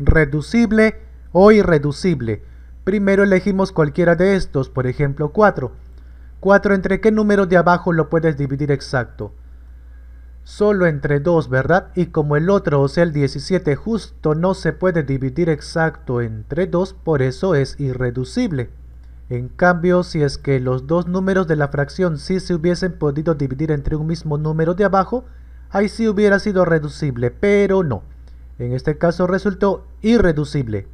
reducible o irreducible. Primero elegimos cualquiera de estos, por ejemplo 4. 4 entre qué número de abajo lo puedes dividir exacto. Solo entre 2, ¿verdad? Y como el otro, o sea el 17, justo no se puede dividir exacto entre 2, por eso es irreducible. En cambio, si es que los dos números de la fracción sí se hubiesen podido dividir entre un mismo número de abajo, ahí sí hubiera sido reducible, pero no. En este caso resultó irreducible.